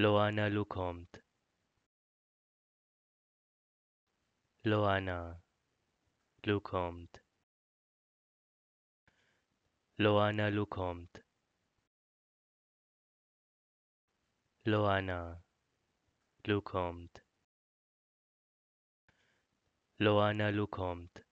Loana Leconte Loana Leconte Loana Leconte Loana Leconte Loana Leconte